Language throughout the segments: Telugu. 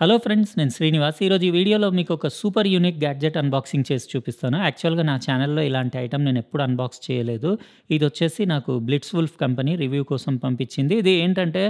హలో ఫ్రెండ్స్ నేను శ్రీనివాస్ ఈరోజు ఈ వీడియోలో మీకు ఒక సూపర్ యూనిక్ గ్యాడ్జెట్ అన్బాక్సింగ్ చేసి చూపిస్తాను యాక్చువల్గా నా ఛానల్లో ఇలాంటి ఐటమ్ నేను ఎప్పుడు అన్బాక్స్ చేయలేదు ఇది వచ్చేసి నాకు బ్లిట్స్ వుల్ఫ్ కంపెనీ రివ్యూ కోసం పంపించింది ఇది ఏంటంటే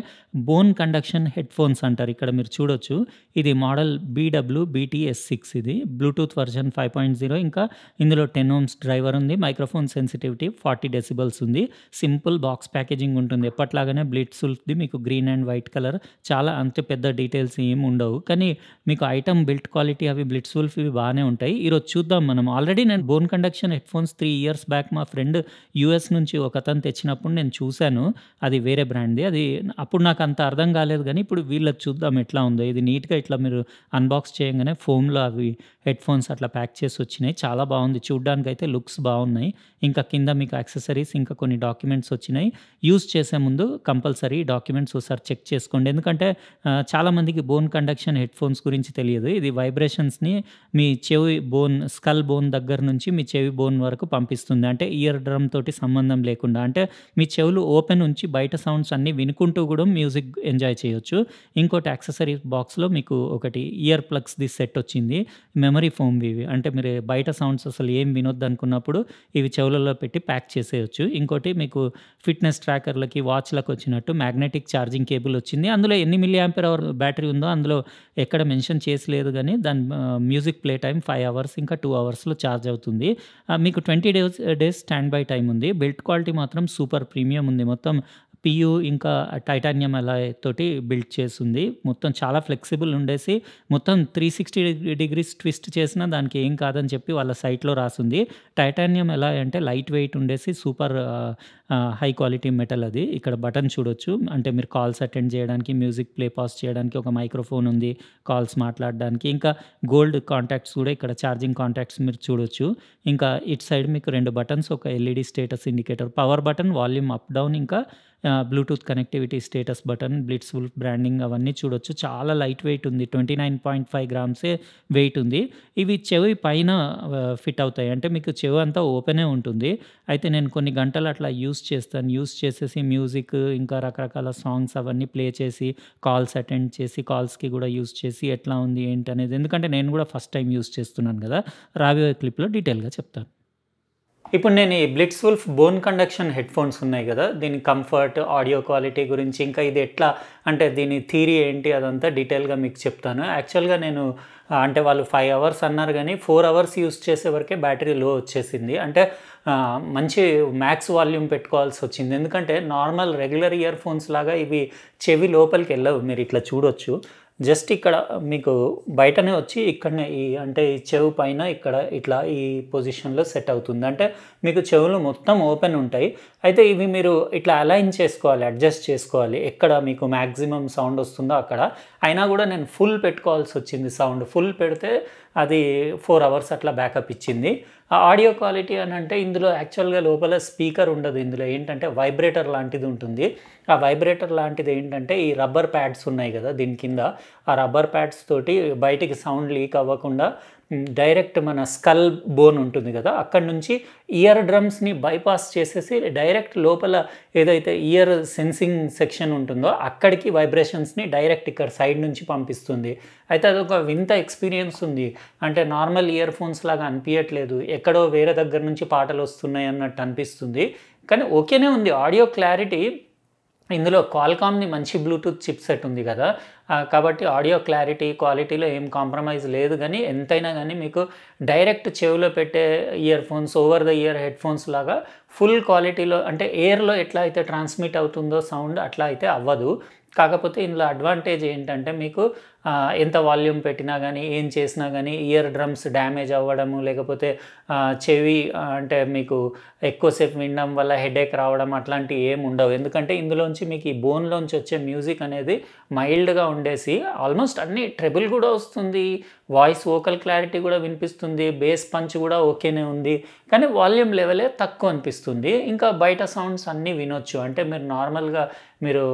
బోన్ కండక్షన్ హెడ్ ఫోన్స్ అంటారు ఇక్కడ మీరు చూడొచ్చు ఇది మోడల్ బీడబ్ల్యూ బీటీఎస్ సిక్స్ ఇది Bluetooth version five point zero ఇంకా ఇందులో టెన్ ఓమ్స్ డ్రైవర్ ఉంది మైక్రోఫోన్ సెన్సిటివిటీ ఫార్టీ డెసిబల్స్ ఉంది సింపుల్ బాక్స్ ప్యాకేజింగ్ ఉంటుంది ఎప్పట్లాగానే బ్లిట్స్ వుల్ఫ్ది మీకు గ్రీన్ అండ్ వైట్ కలర్ చాలా అంత పెద్ద డీటెయిల్స్ ఏమి ఉండవు కానీ మీకు ఐటమ్ బిల్ట్ క్వాలిటీ అవి బ్లిట్స్ వూల్ఫ్ ఇవి బాగానే ఉంటాయి ఈరోజు చూద్దాం మనం ఆల్రెడీ నేను bone conduction headphones three years back మా ఫ్రెండ్ యూఎస్ నుంచి ఒక అతను తెచ్చినప్పుడు నేను చూశాను అది వేరే బ్రాండ్ది అది అప్పుడు నాకు అంత అర్థం కాలేదు కానీ ఇప్పుడు వీళ్ళకి చూద్దాం ఎట్లా ఉందో ఇది నీట్గా ఇట్లా మీరు అన్బాక్స్ చేయగానే ఫోన్లో అవి హెడ్ ఫోన్స్ అట్లా ప్యాక్ చేసి వచ్చినాయి చాలా బాగుంది చూడ్డానికి అయితే లుక్స్ బాగున్నాయి ఇంకా కింద మీకు యాక్సెసరీస్ ఇంకా కొన్ని డాక్యుమెంట్స్ వచ్చినాయి యూస్ చేసే ముందు కంపల్సరీ డాక్యుమెంట్స్ ఒకసారి చెక్ చేసుకోండి ఎందుకంటే చాలామందికి bone conduction vibration headphones గురించి తెలియదు ఇది వైబ్రేషన్స్ని మీ చెవి బోన్ స్కల్ బోన్ దగ్గర నుంచి మీ చెవి బోన్ వరకు పంపిస్తుంది అంటే ఇయర్ డ్రమ్ తోటి సంబంధం లేకుండా అంటే మీ చెవులు ఓపెన్ ఉంచి బయట సౌండ్స్ అన్నీ వినుకుంటూ కూడా మ్యూజిక్ ఎంజాయ్ చేయొచ్చు ఇంకోటి యాక్సెసరీ బాక్స్లో మీకు ఒకటి ఇయర్ ది సెట్ వచ్చింది మెమరీ ఫోమ్ ఇవి అంటే మీరు బయట సౌండ్స్ అసలు ఏం వినొద్దు అనుకున్నప్పుడు ఇవి చెవులలో పెట్టి ప్యాక్ చేసేయచ్చు ఇంకోటి మీకు ఫిట్నెస్ ట్రాకర్లకి వాచ్లకు వచ్చినట్టు మ్యాగ్నెటిక్ ఛార్జింగ్ కేబుల్ వచ్చింది అందులో ఎన్ని మిల్లీ అవర్ బ్యాటరీ ఉందో అందులో ఎక్కడ మెన్షన్ చేసలేదు కానీ దాని music play time five hours ఇంకా టూ అవర్స్లో ఛార్జ్ అవుతుంది మీకు twenty days days standby time ఉంది బిల్ట్ క్వాలిటీ మాత్రం సూపర్ ప్రీమియం ఉంది మొత్తం పియూ ఇంకా టైటానియం ఎలా తోటి బిల్డ్ చేసింది మొత్తం చాలా ఫ్లెక్సిబుల్ ఉండేసి మొత్తం త్రీ సిక్స్టీ డిగ్రీస్ ట్విస్ట్ చేసినా దానికి ఏం కాదని చెప్పి వాళ్ళ సైట్లో రాసింది టైటానియం ఎలా అంటే లైట్ వెయిట్ ఉండేసి సూపర్ హై క్వాలిటీ మెటల్ అది ఇక్కడ బటన్ చూడొచ్చు అంటే మీరు కాల్స్ అటెండ్ చేయడానికి మ్యూజిక్ ప్లే పాస్ చేయడానికి ఒక మైక్రోఫోన్ ఉంది కాల్స్ మాట్లాడడానికి ఇంకా గోల్డ్ కాంటాక్ట్స్ కూడా ఇక్కడ ఛార్జింగ్ కాంటాక్ట్స్ మీరు చూడొచ్చు ఇంకా ఇట్ సైడ్ మీకు రెండు బటన్స్ ఒక LED status indicator power button volume up down ఇంకా Bluetooth connectivity status button BlitzWolf branding అవన్నీ చూడొచ్చు చాలా లైట్ వెయిట్ ఉంది ట్వంటీ నైన్ పాయింట్ ఫైవ్ గ్రామ్సే వెయిట్ ఉంది ఇవి చెవి పైన ఫిట్ అవుతాయి అంటే మీకు చెవి అంతా ఓపెనే ఉంటుంది అయితే నేను కొన్ని గంటలు అట్లా యూస్ యూస్ చేస్తాను యూస్ చేసేసి మ్యూజిక్ ఇంకా రకరకాల సాంగ్స్ అవన్నీ ప్లే చేసి కాల్స్ అటెండ్ చేసి కాల్స్కి కూడా యూస్ చేసి ఎట్లా ఉంది ఏంటి అనేది ఎందుకంటే నేను కూడా ఫస్ట్ టైం యూస్ చేస్తున్నాను కదా రాబోయే క్లిప్లో డీటెయిల్గా చెప్తాను ఇప్పుడు నేను ఈ BlitzWolf bone conduction headphones ఉన్నాయి కదా దీని కంఫర్ట్ ఆడియో క్వాలిటీ గురించి ఇంకా ఇది ఎట్లా అంటే దీని థీరీ ఏంటి అదంతా డీటెయిల్గా మీకు చెప్తాను యాక్చువల్గా నేను అంటే వాళ్ళు ఫైవ్ అవర్స్ అన్నారు కానీ ఫోర్ అవర్స్ యూస్ చేసే వరకే బ్యాటరీ లో వచ్చేసింది అంటే మంచి మ్యాక్స్ వాల్యూమ్ పెట్టుకోవాల్సి వచ్చింది ఎందుకంటే నార్మల్ రెగ్యులర్ ఇయర్ ఫోన్స్ లాగా ఇవి చెవి లోపలికి వెళ్ళవు మీరు ఇట్లా చూడొచ్చు జస్ట్ ఇక్కడ మీకు బయటనే వచ్చి ఇక్కడనే ఈ అంటే ఈ చెవు పైన ఇక్కడ ఇట్లా ఈ పొజిషన్లో సెట్ అవుతుంది అంటే మీకు చెవులు మొత్తం ఓపెన్ ఉంటాయి అయితే ఇవి మీరు ఇట్లా అలైన్ చేసుకోవాలి అడ్జస్ట్ చేసుకోవాలి ఎక్కడ మీకు మ్యాక్సిమం సౌండ్ వస్తుందో అక్కడ అయినా కూడా నేను ఫుల్ పెట్టుకోవాల్సి వచ్చింది సౌండ్ ఫుల్ పెడితే అది ఫోర్ అవర్స్ అట్లా బ్యాకప్ ఇచ్చింది ఆ ఆడియో క్వాలిటీ అని అంటే ఇందులో యాక్చువల్గా లోపల స్పీకర్ ఉండదు ఇందులో ఏంటంటే వైబ్రేటర్ లాంటిది ఉంటుంది ఆ వైబ్రేటర్ లాంటిది ఏంటంటే ఈ రబ్బర్ ప్యాడ్స్ ఉన్నాయి కదా దీని కింద ఆ రబ్బర్ ప్యాడ్స్ తోటి బయటికి సౌండ్ లీక్ అవ్వకుండా డైరెక్ట్ మన స్కల్ బోన్ ఉంటుంది కదా అక్కడ నుంచి ఇయర్ డ్రమ్స్ని బైపాస్ చేసేసి డైరెక్ట్ లోపల ఏదైతే ఇయర్ సెన్సింగ్ సెక్షన్ ఉంటుందో అక్కడికి వైబ్రేషన్స్ని డైరెక్ట్ ఇక్కడ సైడ్ నుంచి పంపిస్తుంది అయితే అదొక వింత ఎక్స్పీరియన్స్ ఉంది అంటే నార్మల్ ఇయర్ ఫోన్స్ లాగా అనిపించట్లేదు ఎక్కడో వేరే దగ్గర నుంచి పాటలు వస్తున్నాయి అన్నట్టు అనిపిస్తుంది కానీ ఓకేనే ఉంది ఆడియో క్లారిటీ ఇందులో క్వాల్కామ్ని మంచి బ్లూటూత్ చిప్ సెట్ ఉంది కదా కాబట్టి ఆడియో క్లారిటీ క్వాలిటీలో ఏం కాంప్రమైజ్ లేదు కానీ ఎంతైనా కానీ మీకు డైరెక్ట్ చెవిలో పెట్టే earphones over the ear headphones లాగా ఫుల్ క్వాలిటీలో అంటే ఎయిర్లో ఎట్లా అయితే ట్రాన్స్మిట్ అవుతుందో సౌండ్ అట్లా అయితే అవ్వదు కాకపోతే ఇందులో అడ్వాంటేజ్ ఏంటంటే మీకు ఎంత వాల్యూమ్ పెట్టినా కానీ ఏం చేసినా కానీ ఇయర్ డ్రమ్స్ డ్యామేజ్ అవ్వడము లేకపోతే చెవి అంటే మీకు ఎక్కువసేపు వినడం వల్ల హెడేక్ రావడం అట్లాంటివి ఏం ఉండవు ఎందుకంటే ఇందులోంచి మీకు ఈ బోన్లోంచి వచ్చే మ్యూజిక్ అనేది మైల్డ్గా ఉండేసి ఆల్మోస్ట్ అన్ని ట్రెబుల్ కూడా వస్తుంది వాయిస్ ఓకల్ క్లారిటీ కూడా వినిపిస్తుంది బేస్ పంచ్ కూడా ఓకేనే ఉంది కానీ వాల్యూమ్ లెవెలే తక్కువ అనిపిస్తుంది ఇంకా బయట సౌండ్స్ అన్నీ వినొచ్చు అంటే మీరు నార్మల్గా మీరు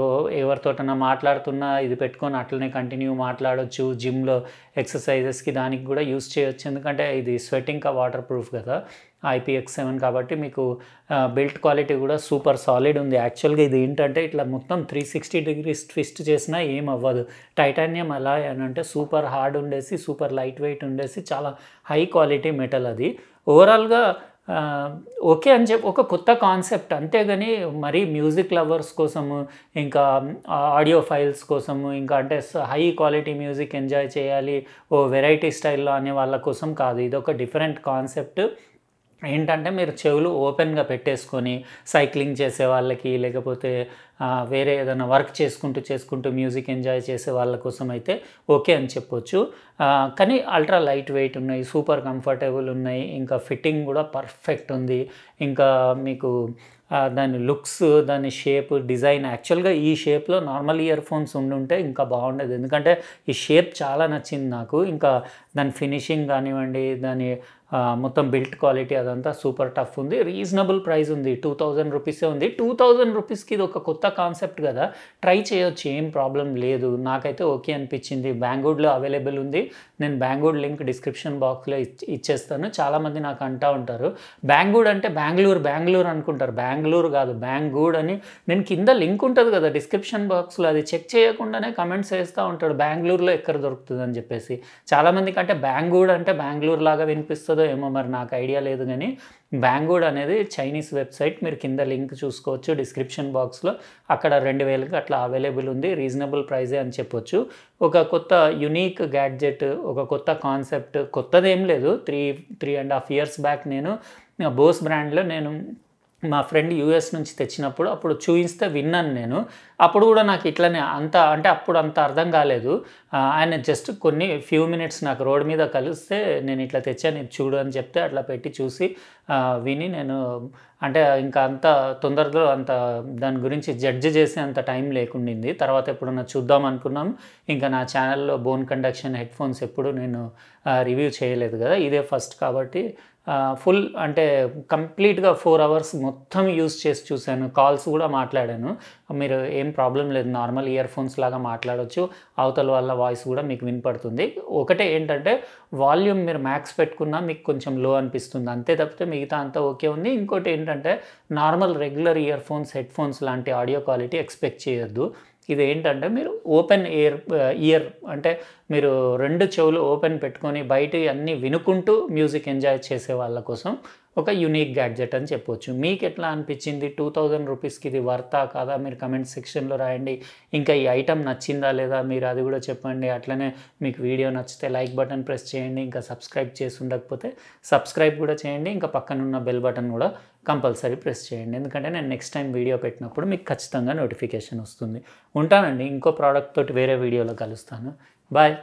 ఎవరితోటన్నా మాట్లాడుతున్నా ఇది పెట్టుకొని అట్లనే కంటిన్యూ మాట్లాడు మాట్లాడొచ్చు జిమ్లో ఎక్సర్సైజెస్కి దానికి కూడా యూస్ చేయొచ్చు ఎందుకంటే ఇది స్వెట్టింగ్ వాటర్ ప్రూఫ్ కదా ఐపీఎక్స్ సెవెన్ కాబట్టి మీకు బిల్ట్ క్వాలిటీ కూడా సూపర్ సాలిడ్ ఉంది యాక్చువల్గా ఇది ఏంటంటే ఇట్లా మొత్తం త్రీ సిక్స్టీ డిగ్రీస్ ట్విస్ట్ చేసినా ఏం అవ్వదు టైటానియం ఎలా అని అంటే సూపర్ హార్డ్ ఉండేసి సూపర్ లైట్ వెయిట్ ఉండేసి చాలా హై క్వాలిటీ మెటల్ అది ఓవరాల్గా ఓకే అని చెప్పి ఒక కొత్త కాన్సెప్ట్ అంతేగాని మరీ మ్యూజిక్ లవర్స్ కోసము ఇంకా ఆడియో ఫైల్స్ కోసము ఇంకా అంటే హై క్వాలిటీ మ్యూజిక్ ఎంజాయ్ చేయాలి ఓ వెరైటీ స్టైల్లో అనే వాళ్ళ కోసం కాదు ఇది ఒక డిఫరెంట్ కాన్సెప్ట్ ఏంటంటే మీరు చెవులు ఓపెన్గా పెట్టేసుకొని సైక్లింగ్ చేసే వాళ్ళకి లేకపోతే వేరే ఏదైనా వర్క్ చేసుకుంటూ చేసుకుంటూ మ్యూజిక్ ఎంజాయ్ చేసే వాళ్ళ కోసం అయితే ఓకే అని చెప్పొచ్చు కానీ అల్ట్రా లైట్ వెయిట్ ఉన్నాయి సూపర్ కంఫర్టబుల్ ఉన్నాయి ఇంకా ఫిట్టింగ్ కూడా పర్ఫెక్ట్ ఉంది ఇంకా మీకు దాని లుక్స్ దాని షేప్ డిజైన్ యాక్చువల్గా ఈ షేప్లో నార్మల్ ఇయర్ ఫోన్స్ ఉండుంటే ఇంకా బాగుండేది ఎందుకంటే ఈ షేప్ చాలా నచ్చింది నాకు ఇంకా దాని ఫినిషింగ్ కానివ్వండి దాని మొత్తం బిల్ట్ క్వాలిటీ అదంతా సూపర్ టఫ్ ఉంది రీజనబుల్ ప్రైస్ ఉంది టూ థౌజండ్ రూపీసే ఉంది టూ థౌజండ్ రూపీస్కి ఇది ఒక కొత్త కొత్త కాన్సెప్ట్ కదా ట్రై చేయొచ్చు ఏం ప్రాబ్లం లేదు నాకైతే ఓకే అనిపించింది బ్యాంగూడ్లో అవైలబుల్ ఉంది నేను బ్యాంగూడ్ లింక్ డిస్క్రిప్షన్ బాక్స్లో ఇచ్చేస్తాను చాలామంది నాకు అంటూ ఉంటారు బ్యాంగూడ్ అంటే బెంగళూరు బెంగళూరు అనుకుంటారు బెంగళూరు కాదు బ్యాంగూడ్ అని నేను కింద లింక్ ఉంటుంది కదా డిస్క్రిప్షన్ బాక్స్లో అది చెక్ చేయకుండానే కమెంట్స్ వేస్తూ ఉంటాడు బెంగళూరులో ఎక్కడ దొరుకుతుంది అని చెప్పేసి చాలామందికి అంటే బ్యాంగూడ్ అంటే బెంగళూరు లాగా వినిపిస్తుందో ఏమో మరి నాకు ఐడియా లేదు కానీ బ్యాంగూడ్ అనేది చైనీస్ వెబ్సైట్ మీరు కింద లింక్ చూసుకోవచ్చు డిస్క్రిప్షన్ బాక్స్లో అక్కడ రెండు వేలకి అట్లా అవైలబుల్ ఉంది రీజనబుల్ ప్రైజే అని చెప్పొచ్చు ఒక కొత్త యునీక్ గ్యాడ్జెట్ ఒక కొత్త కాన్సెప్ట్ కొత్తదేం లేదు three three and half years back నేను బోస్ బ్రాండ్లో నేను మా ఫ్రెండ్ యూఎస్ నుంచి తెచ్చినప్పుడు అప్పుడు చూయిస్తే విన్నాను నేను అప్పుడు కూడా నాకు ఇట్లనే అంత అంటే అప్పుడు అంత అర్థం కాలేదు ఆయన జస్ట్ కొన్ని ఫ్యూ మినిట్స్ నాకు రోడ్ మీద కలిస్తే నేను ఇట్లా తెచ్చాను ఇది చూడు అని చెప్తే అట్లా పెట్టి చూసి విని నేను అంటే ఇంకా అంత తొందరలో అంత దాని గురించి జడ్జ్ చేసే అంత టైం లేకుండింది తర్వాత ఎప్పుడన్నా చూద్దాం అనుకున్నాం ఇంకా నా ఛానల్లో బోన్ కండక్షన్ హెడ్ ఫోన్స్ ఎప్పుడు నేను రివ్యూ చేయలేదు కదా ఇదే ఫస్ట్ కాబట్టి ఫుల్ అంటే కంప్లీట్గా ఫోర్ అవర్స్ మొత్తం యూస్ చేసి చూశాను కాల్స్ కూడా మాట్లాడాను మీరు ఏం ప్రాబ్లం లేదు నార్మల్ ఇయర్ ఫోన్స్ లాగా మాట్లాడవచ్చు అవతల వాళ్ళ వాయిస్ కూడా మీకు వినపడుతుంది ఒకటే ఏంటంటే వాల్యూమ్ మీరు మ్యాక్స్ పెట్టుకున్నా మీకు కొంచెం లో అనిపిస్తుంది అంతే తప్పితే మిగతా అంతా ఓకే ఉంది ఇంకోటి ఏంటంటే normal regular earphones headphones లాంటి ఆడియో క్వాలిటీ ఎక్స్పెక్ట్ చేయొద్దు ఇది ఏంటంటే మీరు ఓపెన్ ఇయర్ ఇయర్ అంటే మీరు రెండు చెవులు ఓపెన్ పెట్టుకొని బయట అన్నీ వినుకుంటూ మ్యూజిక్ ఎంజాయ్ చేసే వాళ్ళ కోసం ఒక యునిక్ గ్యాడ్జెట్ అని చెప్పొచ్చు మీకు ఎట్లా అనిపించింది టూ థౌజండ్ రూపీస్కి ఇది వర్తా కాదా మీరు కమెంట్ సెక్షన్లో రాయండి ఇంకా ఈ ఐటెం నచ్చిందా లేదా మీరు అది కూడా చెప్పండి అట్లనే మీకు వీడియో నచ్చితే లైక్ బటన్ ప్రెస్ చేయండి ఇంకా సబ్స్క్రైబ్ చేసి ఉండకపోతే సబ్స్క్రైబ్ కూడా చేయండి ఇంకా పక్కనున్న బెల్ బటన్ కూడా కంపల్సరీ ప్రెస్ చేయండి ఎందుకంటే నేను నెక్స్ట్ టైం వీడియో పెట్టినప్పుడు మీకు ఖచ్చితంగా నోటిఫికేషన్ వస్తుంది ఉంటానండి ఇంకో ప్రోడక్ట్ తోటి వేరే వీడియోలో కలుస్తాను బాయ్